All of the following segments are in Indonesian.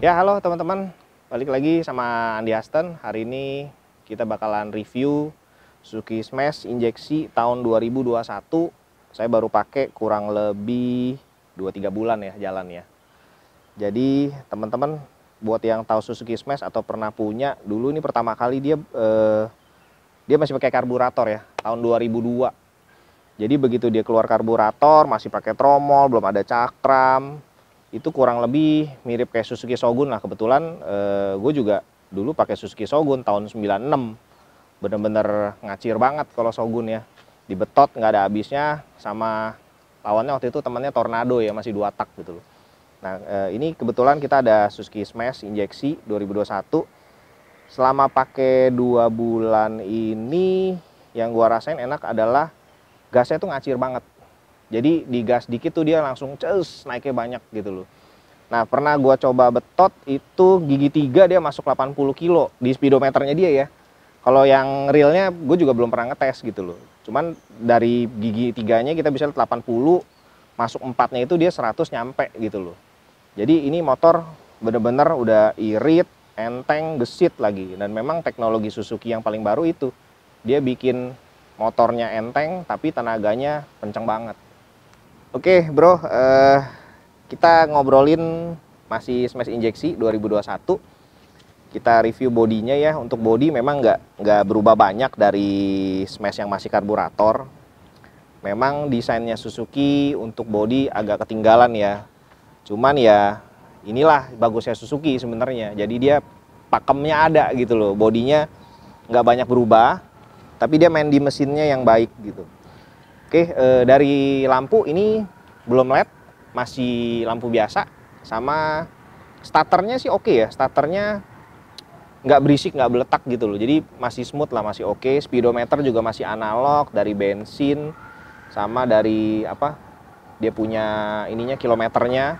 Ya halo teman-teman, balik lagi sama Andi Aston. Hari ini kita bakalan review Suzuki Smash injeksi tahun 2021. Saya baru pakai kurang lebih 2-3 bulan ya jalan ya Jadi teman-teman buat yang tahu Suzuki Smash atau pernah punya, dulu ini pertama kali dia eh, dia masih pakai karburator ya, tahun 2002. Jadi begitu dia keluar karburator, masih pakai tromol, belum ada cakram, itu kurang lebih mirip kayak Suzuki Shogun lah kebetulan eh, gue juga dulu pakai Suzuki Shogun tahun 96 bener-bener ngacir banget kalau Shogun ya dibetot nggak ada habisnya sama lawannya waktu itu temannya Tornado ya masih dua tak gitu loh nah eh, ini kebetulan kita ada Suzuki Smash injeksi 2021 selama pakai dua bulan ini yang gue rasain enak adalah gasnya tuh ngacir banget jadi digas dikit tuh dia langsung cus naiknya banyak gitu loh. Nah pernah gue coba betot itu gigi tiga dia masuk 80 kilo di speedometernya dia ya. Kalau yang realnya gue juga belum pernah ngetes gitu loh. Cuman dari gigi tiganya kita bisa lihat 80, masuk empatnya itu dia 100 nyampe gitu loh. Jadi ini motor bener-bener udah irit, enteng, gesit lagi. Dan memang teknologi Suzuki yang paling baru itu. Dia bikin motornya enteng tapi tenaganya kenceng banget. Oke, okay, Bro, uh, kita ngobrolin masih smash injeksi 2021. Kita review bodinya ya. Untuk body memang nggak nggak berubah banyak dari smash yang masih karburator. Memang desainnya Suzuki untuk body agak ketinggalan ya. Cuman ya inilah bagusnya Suzuki sebenarnya. Jadi dia pakemnya ada gitu loh. Bodinya nggak banyak berubah, tapi dia main di mesinnya yang baik gitu. Oke, e, dari lampu ini belum LED, masih lampu biasa. Sama starternya sih oke okay ya, starternya nggak berisik, nggak beletak gitu loh. Jadi masih smooth lah, masih oke. Okay. Speedometer juga masih analog dari bensin sama dari apa? Dia punya ininya kilometernya.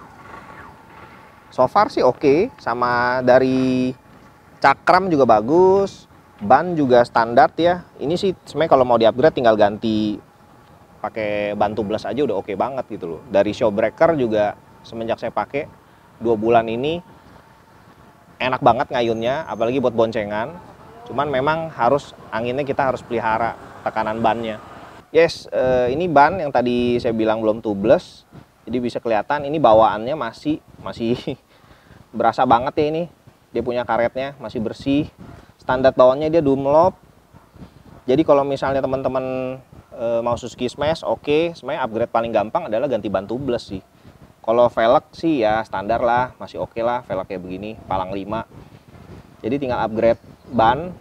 So far sih oke, okay. sama dari cakram juga bagus. Ban juga standar ya. Ini sih sebenarnya kalau mau diupgrade tinggal ganti pakai bantu blast aja udah oke okay banget gitu loh. Dari showbreaker juga semenjak saya pakai dua bulan ini enak banget ngayunnya, apalagi buat boncengan. Cuman memang harus anginnya kita harus pelihara tekanan bannya. Yes, eh, ini ban yang tadi saya bilang belum tubeless. Jadi bisa kelihatan ini bawaannya masih masih berasa banget ya ini. Dia punya karetnya masih bersih. Standar bawaannya dia Dunlop. Jadi kalau misalnya teman-teman e, eh, mau Suzuki Smash oke okay. sebenarnya upgrade paling gampang adalah ganti ban tubeless sih kalau velg sih ya standar lah masih oke okay lah velg kayak begini palang 5 jadi tinggal upgrade ban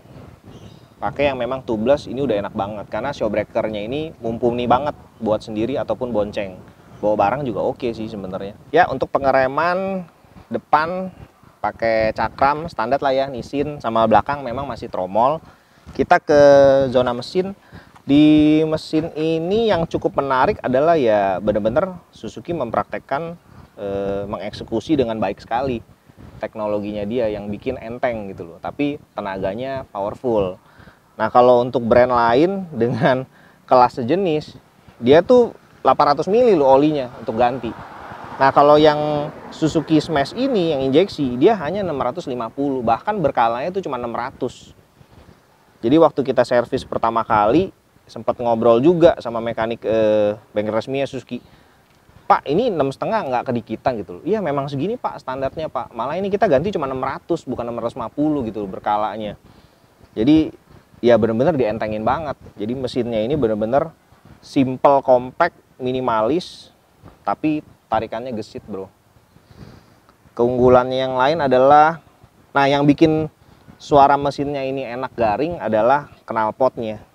pakai yang memang tubeless ini udah enak banget karena showbreaker-nya ini mumpuni banget buat sendiri ataupun bonceng bawa barang juga oke okay sih sebenarnya ya untuk pengereman depan pakai cakram standar lah ya nisin sama belakang memang masih tromol kita ke zona mesin di mesin ini yang cukup menarik adalah ya benar-benar Suzuki mempraktekkan e, mengeksekusi dengan baik sekali teknologinya dia yang bikin enteng gitu loh tapi tenaganya powerful nah kalau untuk brand lain dengan kelas sejenis dia tuh 800 mili loh olinya untuk ganti nah kalau yang Suzuki Smash ini yang injeksi dia hanya 650 bahkan berkalanya itu cuma 600 jadi waktu kita servis pertama kali sempat ngobrol juga sama mekanik eh, bengkel resminya Suzuki Pak ini enam setengah nggak kedikitan gitu loh iya memang segini Pak standarnya Pak malah ini kita ganti cuma 600 bukan 650 gitu loh berkalanya jadi ya bener-bener dientengin banget jadi mesinnya ini bener-bener simple compact minimalis tapi tarikannya gesit bro keunggulannya yang lain adalah nah yang bikin suara mesinnya ini enak garing adalah knalpotnya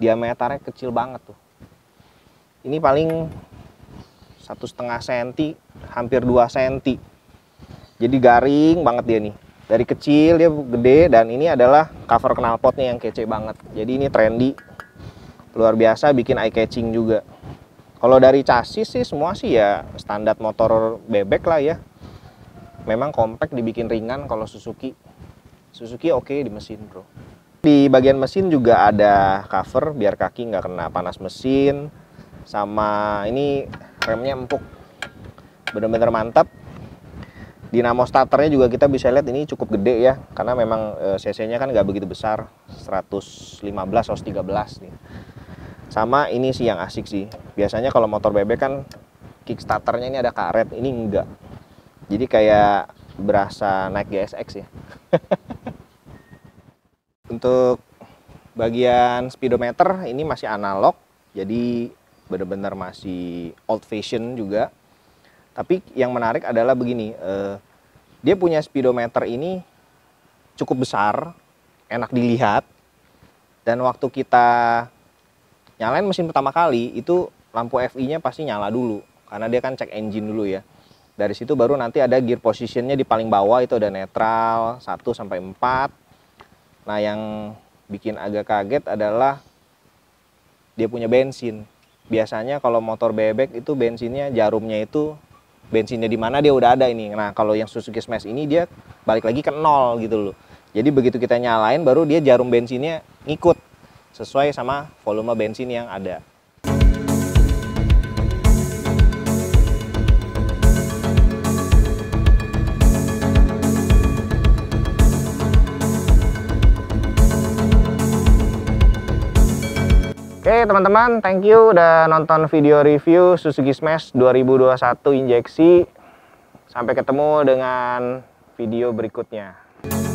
diameternya kecil banget tuh ini paling satu setengah senti hampir 2 senti jadi garing banget dia nih dari kecil dia gede dan ini adalah cover knalpotnya yang kece banget jadi ini trendy luar biasa bikin eye catching juga kalau dari chassis sih semua sih ya standar motor bebek lah ya memang compact dibikin ringan kalau Suzuki Suzuki oke okay di mesin bro di bagian mesin juga ada cover biar kaki nggak kena panas mesin. Sama ini remnya empuk. Bener-bener mantap. Dinamo starternya juga kita bisa lihat ini cukup gede ya. Karena memang eh, CC-nya kan nggak begitu besar. 115, 113 nih. Sama ini sih yang asik sih. Biasanya kalau motor bebek kan kick kickstarternya ini ada karet. Ini enggak. Jadi kayak berasa naik GSX ya. Untuk bagian speedometer ini masih analog, jadi benar-benar masih old fashion juga. Tapi yang menarik adalah begini, eh, dia punya speedometer ini cukup besar, enak dilihat, dan waktu kita nyalain mesin pertama kali itu lampu FI-nya pasti nyala dulu karena dia kan cek engine dulu ya. Dari situ baru nanti ada gear positionnya di paling bawah itu ada netral 1 sampai 4, Nah yang bikin agak kaget adalah dia punya bensin. Biasanya kalau motor bebek itu bensinnya jarumnya itu bensinnya di mana dia udah ada ini. Nah kalau yang Suzuki Smash ini dia balik lagi ke nol gitu loh. Jadi begitu kita nyalain baru dia jarum bensinnya ngikut sesuai sama volume bensin yang ada. teman-teman, thank you udah nonton video review Suzuki Smash 2021 injeksi. Sampai ketemu dengan video berikutnya.